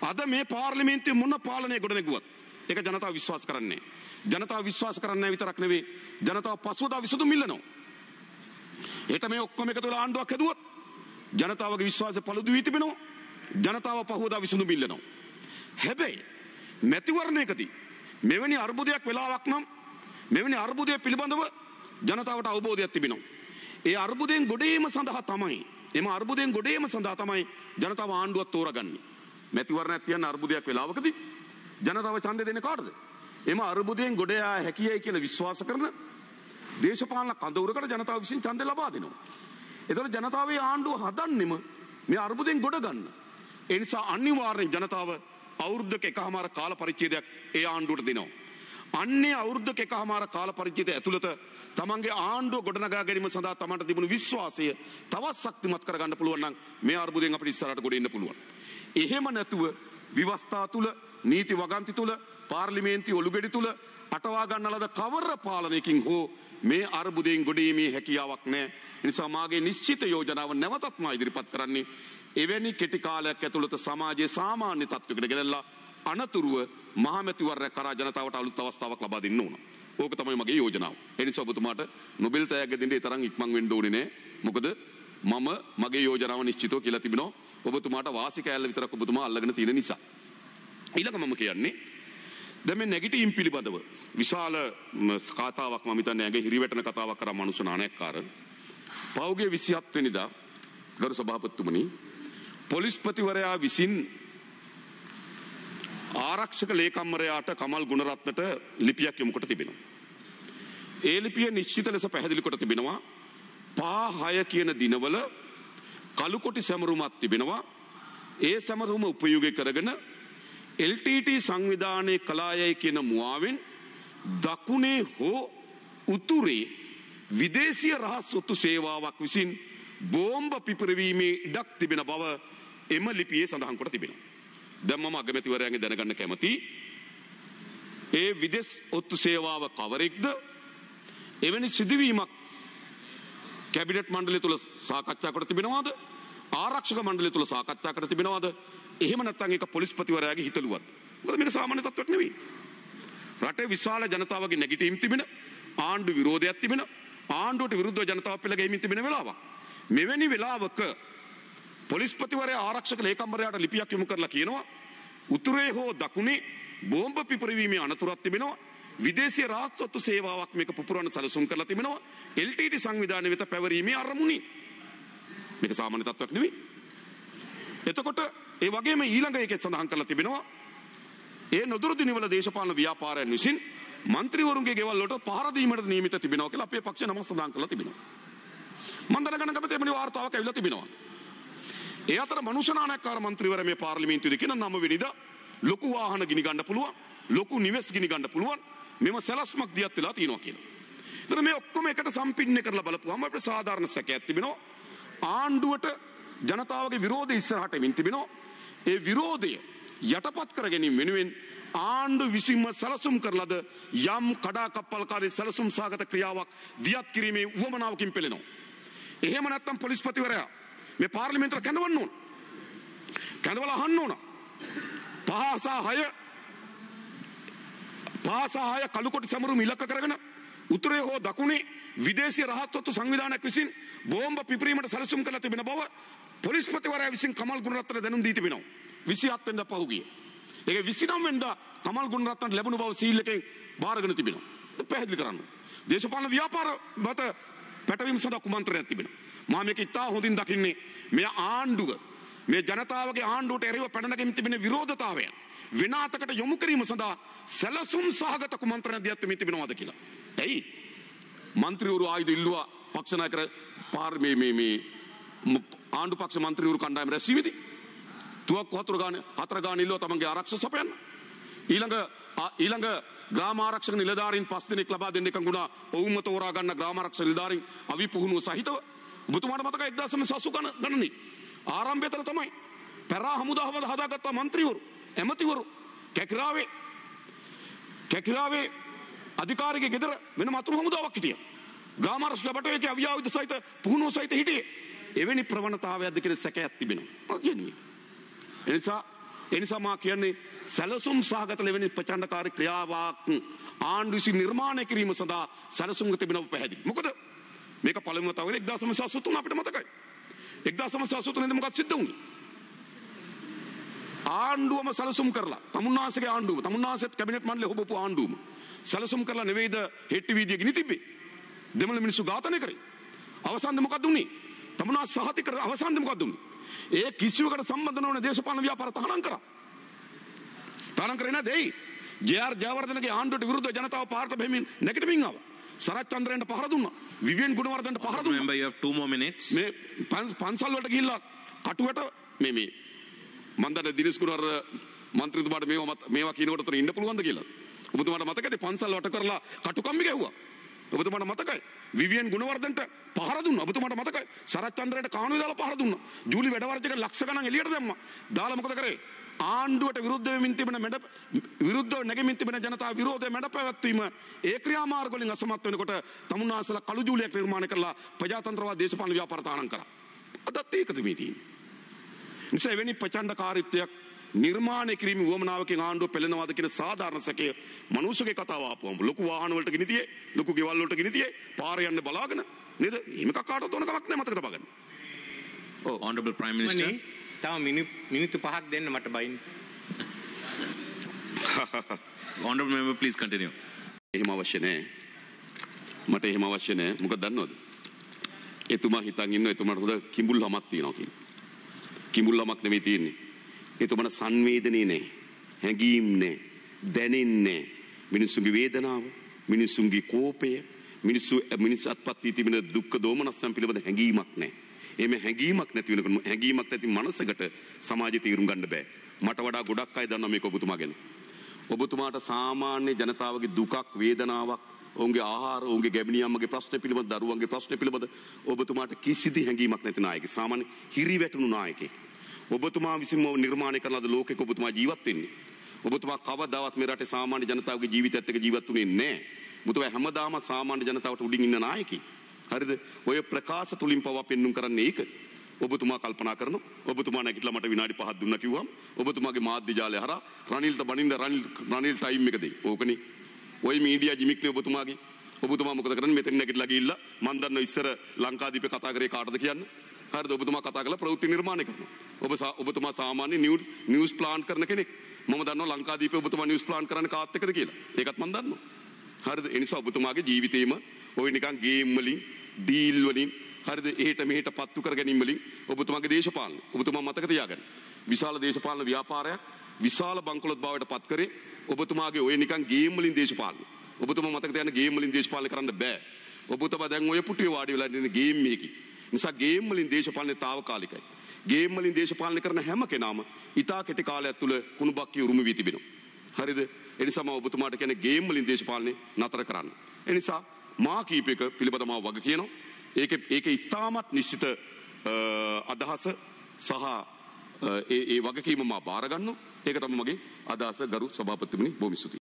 අද මේ පාර්ලිමේන්තුවේ මොන පාලනය ගොඩනැගුවත් ඒක ජනතාව විශ්වාස කරන්නේ ජනතාව විශ්වාස කරන්නේ විතරක් නෙවෙයි ජනතාව පසුවදා විසඳුම් ඉල්ලනවා ඒට මේ ඔක්කොම එකතු වෙලා ආණ්ඩුවක් හැදුවොත් ජනතාවගේ විශ්වාසය පළුදු වී තිබෙනවා ජනතාව පහුවදා විසඳුම් ඉල්ලනවා හැබැයි මැතිවරණයකදී මෙවැනි අර්බුදයක් වෙලාවක් නම් මෙවැනි අර්බුදය පිළිබඳව ජනතාවට අවබෝධයක් තිබෙනවා. ඒ අර්බුදයෙන් ගොඩේම සඳහා තමයි එම අර්බුදයෙන් ගොඩේම සඳහා තමයි ජනතාව ආණ්ඩුවක් තෝරගන්නේ. මැතිවරණයක් තියන්න අර්බුදයක් වෙලාවකදී ජනතාව ඡන්දය දෙන්නේ කාටද? එම අර්බුදයෙන් ගොඩ යා හැකියයි කියලා විශ්වාස කරන දේශපාලන කඳවුරකට ජනතාව විසින් ඡන්දය ලබා දෙනවා. ඒතකොට ජනතාවේ ආණ්ඩුව හදන්නෙම මේ අර්බුදයෙන් ගොඩ ගන්න. ඒ නිසා අනිවාර්යෙන් ජනතාව අවුරුද්දක එකමාර කාල පරිච්ඡේදයක් ඒ ආණ්ඩුවට දෙනවා. අන්නේ අවුරුද්දක එකහමාර කාල පරිච්ඡේදය ඇතුළත තමන්ගේ ආණ්ඩුව ගොඩනගා ගැනීම සඳහා තමන්ට තිබුණු විශ්වාසය තවත් ශක්තිමත් කරගන්න පුළුවන් නම් මේ අර්බුදයෙන් අපිට ඉස්සරහට ගොඩ එන්න පුළුවන්. එහෙම නැතුව විවස්ථා තුල නීති වගන්ති තුල පාර්ලිමේන්තු ඔලුගෙඩි තුල අටවා ගන්න ලද කවර පාලනයකින් හෝ මේ අර්බුදයෙන් ගොඩීමේ හැකියාවක් නැහැ. නිසා මාගේ නිශ්චිත යෝජනාව නැවතත්ම ඉදිරිපත් කරන්නේ එවැනි කෙටි කාලයක් ඇතුළත සමාජයේ සාමාන්‍ය තත්ත්වයකට ගෙනල්ලා අනතුරුව මහමැතිවරණ කරා ජනතාවට අලුත් අවස්ථාවක් ලබා දෙන්න ඕන. ඕක තමයි මගේ යෝජනාව. ඒ නිසා ඔබතුමාට නොබෙල් තෑග්ග දෙන්න ඒ තරම් ඉක්මන් වෙන්න ඕනේ නෑ. මොකද මම මගේ යෝජනාව නිශ්චිතව කියලා තිබෙනවා. ඔබතුමාට වාසි කෑල්ල විතරක් ඔබතුමා අල්ලගෙන තියෙන නිසා. ඊළඟ මම කියන්නේ දැන් මේ නැගිටීම් පිළිබඳව විශාල කතාවක් මම හිතන්නේ ඇඟ හිරිවැටෙන කතාවක් කරා මනුස්ස නානයක්කාර. පෞගේ 27 වෙනිදා ගරු සභාපතිතුමනි පොලිස්පතිවරයා විසින් ආරක්ෂක ලේකම්වරයාට කමල් ගුණරත්නට ලිපියක් යොමුකොට තිබෙනවා. ඒ ලිපිය නිශ්චිත ලෙස පැහැදිලි කොට තිබෙනවා. පා හය කියන දිනවල කළුකොටි සැමරුමක් තිබෙනවා. ඒ සැමරුම උපයෝගී කරගෙන LTT සංවිධානයේ කලායයි කියන මුවාවෙන් දකුණේ හෝ උතුරේ විදේශීය රහස් ඔත්තු සේවාවක් විසින් බෝම්බ පිපිරවීමේ ඉඩක් තිබෙන බව එම ලිපියේ සඳහන් කොට තිබෙනවා. දැම්මම අගමැතිවරයන්ගේ දැනගන්න කැමති. ඒ විදෙස් ඔත්තු සේවාව කවරෙක්ද එවැනි සිදුවීමක් කැබිනට් මණ්ඩලය තුළ සාකච්ඡා කර තිබෙනවාද ආරක්ෂක මණ්ඩලය තුළ සාකච්ඡා කර තිබෙනවාද එහෙම නැත්නම් ඒක පොලිස්පතිවරයාගේ හිතලුවත් මොකද මේක සාමාන්‍ය තත්ත්වයක් නෙවෙයි රටේ විශාල ජනතාවගේ නැගිටීම් තිබෙන ආණ්ඩු විරෝධයක් තිබෙන ආණ්ඩුවට විරුද්ධව ජනතාව පෙළ ගැහිමින් තිබෙන වෙලාවක් මෙවැනි වෙලාවක පොලිස්පතිවරයා ආරක්ෂක ලේකම්වරයාට ලිපියක් යොමු කරලා කියනවා උතුරේ හෝ දකුණේ බෝම්බ පිපිරීමේ අනතුරක් තිබෙනවා විදේශීය රාජ්‍යත්ව සේවාවක් මේක පුපුරන සැලසුම් කරලා තිබෙනවා LTD සංවිධානය වෙත පැවරීමේ අරමුණින් මේක සාමාන්‍ය තත්ත්වයක් නෙවෙයි එතකොට ඒ වගේම ඊළඟ එකේ සඳහන් කරලා තිබෙනවා ඒ නොදුරුදිනවල දේශපාලන ව්‍යාපාරයන් විසින් මන්ත්‍රීවරුන්ගේ ගෙවල් වලට පහර දීමට නියමිත තිබෙනවා කියලා අපේ පක්ෂය නම සඳහන් කරලා තිබෙනවා මම දැනගන්න කැමති එමෙනි වාර්තාවක් ඇවිල්ලා තිබෙනවා ඒ අතර මනුෂනානකාර මන්ත්‍රීවර මේ පාර්ලිමේන්තුවද කියෙන නම වෙනිද ලොකු වාහන ගිනි ගණඩ පුළුවන් ලොකු නිවෙස් ගිනි ගණඩ පුළුවන් මෙම සැලස්මක් දියත් වෙලා තියෙනවා කියලා. එතන මේ ඔක්කොම එකට සම්පින්න කරලා බලපුවාම අපිට සාධාරණ සැකයක් තිබෙනවා. ආණ්ඩුවට ජනතාවගේ විරෝධය ඉස්සරහට එමින් තිබෙනවා. ඒ විරෝධය යටපත් කර ගැනීම වෙනුවෙන් ආණ්ඩු විසින්ම සැලසුම් කරලද යම් කඩාකප්පල්කාරී සැලසුම් සාගත ක්‍රියාවක් දියත් කිරීමේ උවමනාවකින් පෙළෙනවා. එහෙම නැත්නම් පොලිස්පතිවරයා මේ පාර්ලිමේන්තුවට කැඳවන්න ඕන. කැඳවලා අහන්න ඕන. පහ සහ හය පහ සහ හය කළුකොටි සමරුම ඉලක්ක කරගෙන උතුරේ හෝ දකුණේ විදේශීය රහත්වත්ව සංවිධානයක් විසින් බෝම්බ පිපිරීමට සැලසුම් කරලා තිබෙන බව පොලිස්පතිවරයා විසින් කමල් ගුණරත්නට දැනුම් දී තිබෙනවා. 27 වෙනිදා පහුගිය. ඒක 29 වෙනිදා කමල් ගුණරත්නට ලැබුණු බව සීල් එකෙන් බාරගෙන තිබෙනවා. පැහැදිලි කරන්න. දේශපාලන ව්‍යාපාර මත පැටවීම සඳහා කුමන්ත්‍රණයක් තිබෙනවා. මම මේක ඉතා හොඳින් දකින්නේ මෙය ආණ්ඩුව මේ ජනතාවගේ ආණ්ඩුවට එරෙහිව පැනනගමින් තිබෙන විරෝධතාවයන් වෙන අතකට යොමු කිරීම සඳහා සැලසුම් සහගත කුමන්ත්‍රණ දියත් මේ තිබෙනවාද කියලා. ඇයි? മന്ത്രിවරු ආයුධ ඉල්ලුවා පක්ෂ නායකර පාර් මේ මේ මේ ආණ්ඩු පක්ෂ മന്ത്രിවරු කණ්ඩායම රැස්වීමේදී තුවක් හතර ගාන හතර ගාන ඉල්ලුවා තමන්ගේ ආරක්ෂක සපයන්න. ඊළඟ ඊළඟ ග්‍රාමාරක්ෂක නිලධාරීන් පස් දෙනෙක් ලබා දෙන්න එකඟුණා ඔවුන්ම තෝරා ගන්න ග්‍රාමාරක්ෂක නිලධාරීන් අවි පුහුණුව සහිතව ඔබතුමාට මතක එක්දසම සසුකන ගණනේ ආරම්භයතන තමයි පැරා හමුදාවද හදාගත්තා මන්ත්‍රීවරු ඇමතිවරු කැකිරාවේ කැකිරාවේ අධිකාරිගේ ගෙදර වෙන මතුරු හමුදාවක් හිටිය ගාමාරශ බටයක අව්‍යාවිත සහිත පුහුණුව සහිත හිටියේ එවැනි ප්‍රවණතාවයක්ද කියන සැකයක් තිබෙනවා කියන්නේ එනිසා එනිසා මා කියන්නේ සැලසුම් සහගත ලෙවෙනි ප්‍රචණ්ඩකාරී ක්‍රියාවක් ආණ්ඩු විසින් නිර්මාණය කිරීම සඳහා සැලසුම් තිබෙනව පැහැදිලි මොකද මේක පළමුව තව වෙන 1973 අපිට මතකයි 1973 නේද මොකක් සිද්ධ වුනේ ආණ්ඩුවම සැලසුම් කරලා තමුන්නාසගේ ආණ්ඩුවම තමුන්නාසෙත් කැබිනට් මණ්ඩලේ හොබපු ආණ්ඩුවම සැලසුම් කරලා නෙවෙයිද හෙට්ටි වීදිය ගිනි තිබ්බේ දෙමළ මිනිස්සු ඝාතනය කරේ අවසන්ද මොකක්ද උනේ තමුන්නාස සහතික අවසන්ද මොකක්ද උනේ ඒ කිසිවකට සම්බන්ධ නොවන දේශපාලන ව්‍යාපාර තහනම් කරා තහනම් කරේ නැදේ ජේ.ආර්. ජයවර්ධනගේ ආණ්ඩුවට විරුද්ධව ජනතාව පාරට බැමින් නැගිටමින් ආවා සරත් චන්ද්‍රයන්ට පහර දුන්නා. විවියන් ගුණවර්ධනට පහර දුන්නා. Remember you have two more minutes. මේ පන්සල් වලට ගිහිල්ලා කටුවට මේ මේ මන් දන්නේ දිනේශ් ගුණවර්ධන මන්ත්‍රීතුමාට මේවා මේවා කියනකොට උතන ඉන්න පුළුවන්ද කියලා. ඔබතුමාට මතකද පන්සල් වට කරලා කටුකම්බි ගැහුවා. ඔබතුමාට මතකයි විවියන් ගුණවර්ධනට පහර දුන්නා. ඔබතුමාට මතකයි සරත් චන්ද්‍රයන්ට කාණුවේ දාලා පහර දුන්නා. ජූලි වැඩවර්ධක ලක්ෂ ගණන් එළියට දැම්මා. දාලා මොකද කරේ? ආණ්ඩුවට විරුද්ධ වෙමින් තිබෙන මැඩ විරුද්ධව නැගෙමින් තිබෙන ජනතා විරෝධය මැඩ පැවැත්වීම ඒ ක්‍රියාමාර්ග වලින් අසමත් වෙනකොට තමුන්නාසලා කළු ජූලියක් නිර්මාණය කරලා ප්‍රජාතන්ත්‍රවාදී දේශපාලන ව්‍යාපාර තහනම් කරා. අදත් ඒක තිබී තියෙන්නේ. නිසා එවැනි ප්‍රචණ්ඩකාරීත්වයක් නිර්මාණය කිරීම වුවමනාවකින් ආණ්ඩුව පෙළෙනවාද කියන සාධාරණ සැකය මනුස්සකේ කතාව ආපුවම ලොකු වාහන වලට ගිනිතියේ ලොකු ගෙවල් වලට ගිනිතියේ පාර යන්න බලාගෙන නේද? එහෙම කකාට තෝන කමක් නැහැ මතක තබාගන්න. Oh, Honorable Prime Minister. Money. තව මිනිත්තු පහක් දෙන්න මට බයින් ඕොඩ මෙම පලිස් කටිනිය එහෙම අවශ්‍යනය මට එහෙම අවශ්‍යනය මොක දන්නවද එතුමා හිතන් ඉන්න එතුමට හොද කිඹුල් හමක් තියෙනකින් කිඹුල් ලමක් නෙමේ තියන්නේ එතුමට සංවේදනය නෑ හැඟීම් නෑ දැනෙන්නේ මිනිස්සුගේ වේදනාව මිනිස්සුන්ගේ කෝපය මිනිස්සු මිනිස් අත්පත් වී තිබෙන දුක්ඛ දෝමනස්සම් පිළිබඳ හැඟීමක් නැහැ. එමෙ හැඟීමක් නැති වෙනකොට හැඟීමක් නැති මනසකට සමාජය තීරුම් ගන්න බෑ. මට වඩා ගොඩක් අය දන්නවා මේක ඔබතුමා ගැන. ඔබතුමාට සාමාන්‍ය ජනතාවගේ දුකක් වේදනාවක් ඔවුන්ගේ ආහාර ඔවුන්ගේ ගැබිනියම්මගේ ප්‍රශ්න පිළිබඳ දරුවන්ගේ ප්‍රශ්න පිළිබඳ ඔබතුමාට කිසිදු හැඟීමක් නැති නායකයෙක්. සාමාන්‍ය හිරිවැටුණු නායකයෙක්. ඔබතුමා විසින්ම නිර්මාණය කරන ලද ලෝකෙක ඔබතුමා ජීවත් වෙන්නේ. ඔබතුමා කවදාවත් මේ රටේ සාමාන්‍ය ජනතාවගේ ජීවිතයත් එක්ක ජීවත් වෙන්නේ නැහැ. ඔබතුමා හැමදාම සාමාන්‍ය ජනතාවට උඩින් ඉන්න නායකයෙක්. හරිද ඔය ප්‍රකාශ තුලින් පවා පෙන්눔 කරන්නේ ඒක ඔබතුමා කල්පනා කරනවා ඔබතුමා නැගිටලා මට විනාඩි 5ක් දුන්නා කිව්වම් ඔබතුමාගේ මාධ්‍ය ජාලය හරහා රනිල්ට බනින්න රනිල් රනිල් ටයිම් එක දෙයි ඕකනේ ওই මීඩියා ජිමික්නේ ඔබතුමාගේ ඔබතුමා මොකද කරන්නේ මෙතන නැගිටලා ගිහිල්ලා මන් දන්නවා ඉස්සර ලංකාදීපේ කතා කරේ කාටද කියන්නේ හරිද ඔබතුමා කතා කරලා ප්‍රවෘත්ති නිර්මාණය කරනවා ඔබ ඔබතුමා සාමාන්‍ය නිවුස් නිවුස් ප්ලාන් කරන කෙනෙක් මම දන්නවා ලංකාදීපේ ඔබතුමා නිවුස් ප්ලාන් කරන්නේ කාත් එක්කද කියලා ඒකත් මන් දන්නවා හරිද ඒ නිසා ඔබතුමාගේ ජීවිතේම ওই නිකන් ගේම් වලින් ඩීල් වලින් හරිද එහෙට මෙහෙට පත්තු කර ගැනීම වලින් ඔබතුමාගේ දේශපාලන ඔබතුමා මතක තියාගන්න. විශාල දේශපාලන ව්‍යාපාරයක් විශාල බංකොලොත් බවට පත් කරේ ඔබතුමාගේ ඔය නිකන් ගේම් වලින් දේශපාලන. ඔබතුමා මතක තියාගන්න ගේම් වලින් දේශපාලන කරන්න බෑ. ඔබතුමා දැන් ඔය පුටුවේ වාඩි වෙලා ඉන්න ගේම් එකේ. නිසා ගේම් වලින් දේශපාලනය తాවකාලිකයි. ගේම් වලින් දේශපාලනය කරන හැම කෙනාම ඊටා කෙටි කාලයක් තුල කුණුබක්කී උරුම වී තිබෙනවා. හරිද? එනිසාම ඔබතුමාට කියන්නේ ගේම් වලින් දේශපාලනය නතර කරන්න. එනිසා මාකීපයක පිළිබඳමාව වග කියනවා. ඒක ඒක ඉතාමත් නිශ්චිත අදහස සහ ඒ වගකීම මා බාරගන්න ඒක තම මගේ අදහස ගරු සභාපතිමනි බොමිස්තුති.